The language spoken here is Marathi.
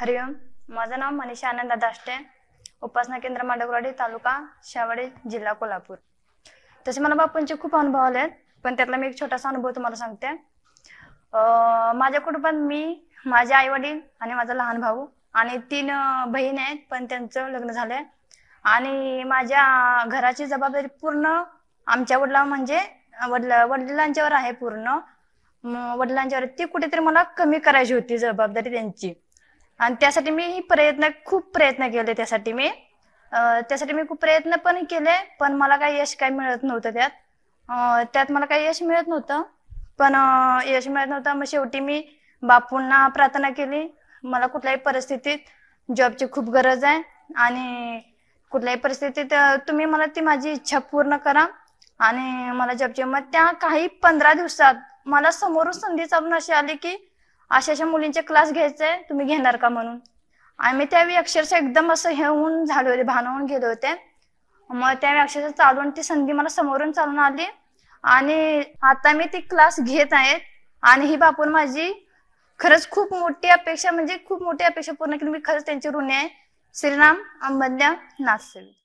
हरिओम माझं नाव मनीषा आनंद दाष्टे उपासना केंद्र माडगुराडी तालुका शेवाडी जिल्हा कोल्हापूर तसे मला बापूंचे खूप अनुभव आले आहेत पण त्यातला मी एक छोटासा अनुभव तुम्हाला सांगते माझ्या कुटुंबात मी माझे आई वडील आणि माझा लहान भाऊ आणि तीन बहीण आहेत पण त्यांचं लग्न झालंय आणि माझ्या घराची जबाबदारी पूर्ण आमच्या वडिला म्हणजे वडिलांच्यावर आहे पूर्ण वडिलांच्यावर ती कुठेतरी मला कमी करायची होती जबाबदारी त्यांची आणि त्यासाठी मी प्रयत्न खूप प्रयत्न केले त्यासाठी मी त्यासाठी मी खूप प्रयत्न पण केले पण मला काही यश काही मिळत नव्हतं त्यात त्यात मला काही यश मिळत नव्हतं पण यश मिळत नव्हतं मग शेवटी मी बापूंना प्रार्थना केली मला कुठल्याही परिस्थितीत जॉबची खूप गरज आहे आणि कुठल्याही परिस्थितीत तुम्ही मला ती माझी इच्छा पूर्ण करा आणि मला जॉबची मग त्या काही पंधरा दिवसात मला समोरून संधी चालून अशी आली की अशा अशा मुलींचे क्लास घ्यायचे तुम्ही घेणार का म्हणून आम्ही त्यावेळी अक्षरशः एकदम असं हे होऊन झाले होते भानावून गेले होते मग त्यावेळी अक्षरशः चालून ती संधी मला समोरून चालून आली आणि आता मी ती क्लास घेत आहे आणि ही बापून माझी खरंच खूप मोठी अपेक्षा म्हणजे खूप मोठी अपेक्षा पूर्ण केली मी खरंच त्यांची ऋणी आहे श्रीराम अंबद्या नाथसेवी